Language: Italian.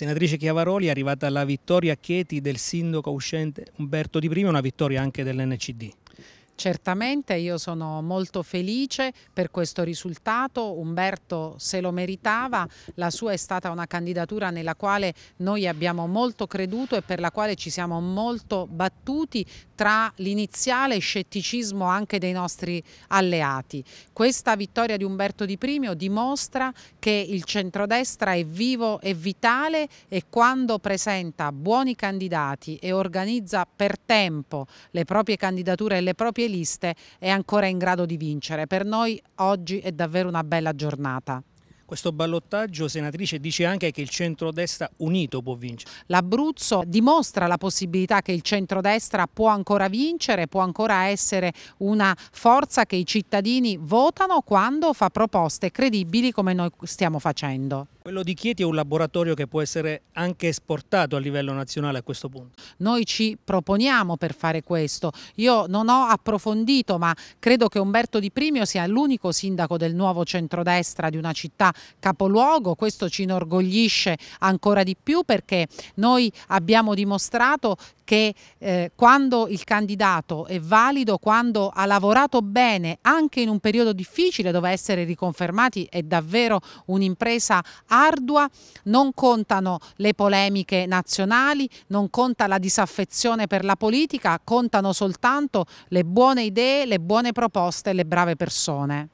Senatrice Chiavaroli è arrivata la vittoria a Chieti del sindaco uscente Umberto Di Prima, una vittoria anche dell'NCD. Certamente io sono molto felice per questo risultato, Umberto se lo meritava, la sua è stata una candidatura nella quale noi abbiamo molto creduto e per la quale ci siamo molto battuti tra l'iniziale scetticismo anche dei nostri alleati. Questa vittoria di Umberto Di Primio dimostra che il centrodestra è vivo e vitale e quando presenta buoni candidati e organizza per tempo le proprie candidature e le proprie liste è ancora in grado di vincere. Per noi oggi è davvero una bella giornata. Questo ballottaggio, senatrice, dice anche che il centrodestra unito può vincere. L'Abruzzo dimostra la possibilità che il centrodestra può ancora vincere, può ancora essere una forza che i cittadini votano quando fa proposte credibili come noi stiamo facendo. Quello di Chieti è un laboratorio che può essere anche esportato a livello nazionale a questo punto. Noi ci proponiamo per fare questo. Io non ho approfondito, ma credo che Umberto Di Primio sia l'unico sindaco del nuovo centrodestra di una città capoluogo, questo ci inorgoglisce ancora di più perché noi abbiamo dimostrato che eh, quando il candidato è valido, quando ha lavorato bene anche in un periodo difficile dove essere riconfermati è davvero un'impresa ardua, non contano le polemiche nazionali, non conta la disaffezione per la politica, contano soltanto le buone idee, le buone proposte le brave persone.